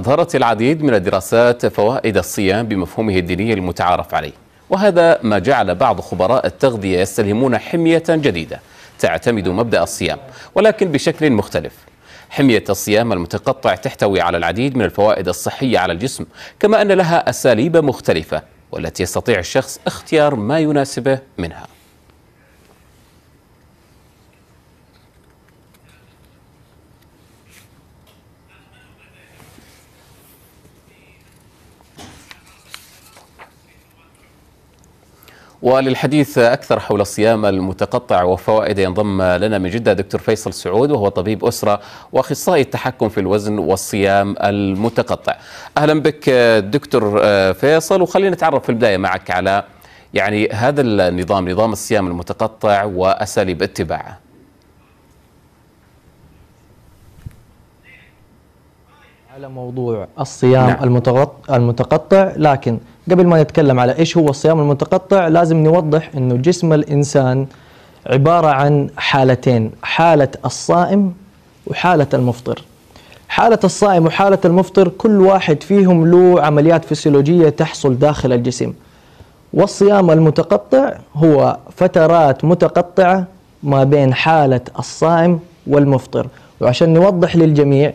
أظهرت العديد من الدراسات فوائد الصيام بمفهومه الديني المتعارف عليه وهذا ما جعل بعض خبراء التغذية يستلهمون حمية جديدة تعتمد مبدأ الصيام ولكن بشكل مختلف حمية الصيام المتقطع تحتوي على العديد من الفوائد الصحية على الجسم كما أن لها أساليب مختلفة والتي يستطيع الشخص اختيار ما يناسبه منها وللحديث أكثر حول الصيام المتقطع وفوائده ينضم لنا من جدة دكتور فيصل سعود وهو طبيب أسرة وأخصائي التحكم في الوزن والصيام المتقطع أهلا بك دكتور فيصل وخلينا نتعرف في البداية معك على يعني هذا النظام نظام الصيام المتقطع وأساليب اتباعه على موضوع الصيام نعم. المتقطع لكن قبل ما نتكلم على ايش هو الصيام المتقطع لازم نوضح انه جسم الانسان عباره عن حالتين حاله الصائم وحاله المفطر حالة الصائم وحالة المفطر كل واحد فيهم له عمليات فسيولوجية تحصل داخل الجسم والصيام المتقطع هو فترات متقطعة ما بين حالة الصائم والمفطر وعشان نوضح للجميع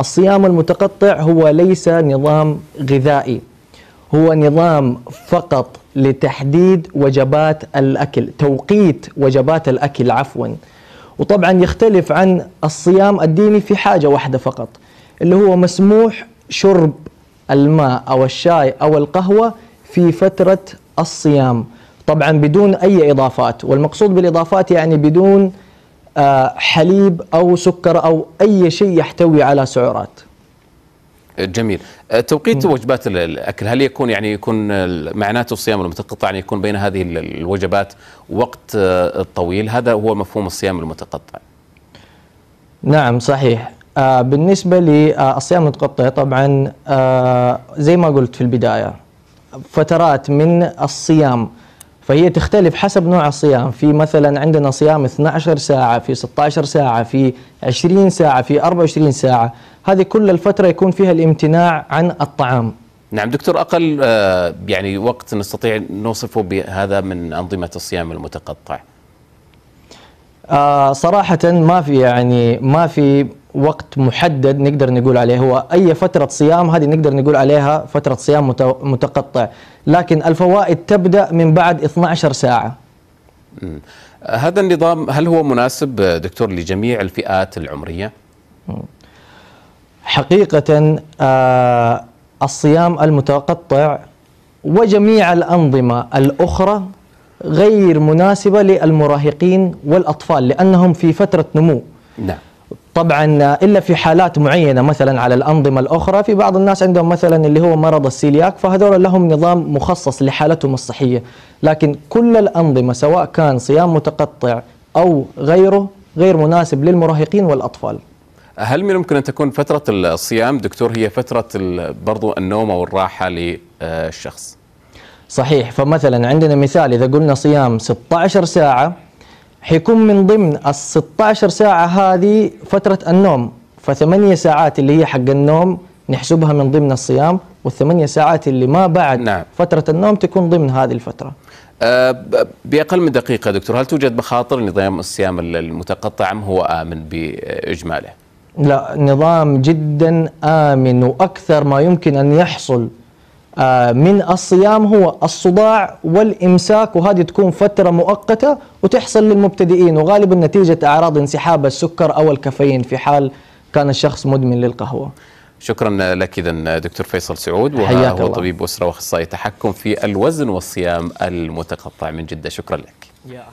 الصيام المتقطع هو ليس نظام غذائي هو نظام فقط لتحديد وجبات الاكل توقيت وجبات الاكل عفوا وطبعا يختلف عن الصيام الديني في حاجه واحده فقط اللي هو مسموح شرب الماء او الشاي او القهوه في فتره الصيام طبعا بدون اي اضافات والمقصود بالاضافات يعني بدون آه، حليب أو سكر أو أي شيء يحتوي على سعرات جميل آه، توقيت م. وجبات الاكل هل يكون يعني يكون معناته الصيام المتقطع يعني يكون بين هذه الوجبات وقت آه، طويل هذا هو مفهوم الصيام المتقطع نعم صحيح بالنسبة للصيام المتقطع طبعا زي ما قلت في البداية فترات من الصيام فهي تختلف حسب نوع الصيام في مثلا عندنا صيام 12 ساعة في 16 ساعة في 20 ساعة في 24 ساعة هذه كل الفترة يكون فيها الامتناع عن الطعام نعم دكتور أقل آه، يعني وقت نستطيع نوصفه بهذا من أنظمة الصيام المتقطع آه، صراحة ما في يعني ما في وقت محدد نقدر نقول عليه هو اي فتره صيام هذه نقدر نقول عليها فتره صيام متقطع لكن الفوائد تبدا من بعد 12 ساعه هذا النظام هل هو مناسب دكتور لجميع الفئات العمريه حقيقه آه، الصيام المتقطع وجميع الانظمه الاخرى غير مناسبه للمراهقين والاطفال لانهم في فتره نمو نعم طبعا الا في حالات معينه مثلا على الانظمه الاخرى في بعض الناس عندهم مثلا اللي هو مرض السيلياك فهذول لهم نظام مخصص لحالتهم الصحيه لكن كل الانظمه سواء كان صيام متقطع او غيره غير مناسب للمراهقين والاطفال هل من الممكن ان تكون فتره الصيام دكتور هي فتره برضو النوم او الراحه للشخص صحيح فمثلا عندنا مثال اذا قلنا صيام 16 ساعه حيكون من ضمن ال 16 ساعة هذه فترة النوم فثمانية ساعات اللي هي حق النوم نحسبها من ضمن الصيام والثمانية ساعات اللي ما بعد نعم. فترة النوم تكون ضمن هذه الفترة أه بأقل من دقيقة دكتور هل توجد مخاطر نظام الصيام المتقطع أم هو آمن بإجماله؟ لا نظام جدا آمن وأكثر ما يمكن أن يحصل آه، من الصيام هو الصداع والامساك وهذه تكون فتره مؤقته وتحصل للمبتدئين وغالبا نتيجه اعراض انسحاب السكر او الكافيين في حال كان الشخص مدمن للقهوه. شكرا لك اذا دكتور فيصل سعود وهو طبيب اسره واخصائي تحكم في الوزن والصيام المتقطع من جده شكرا لك. يا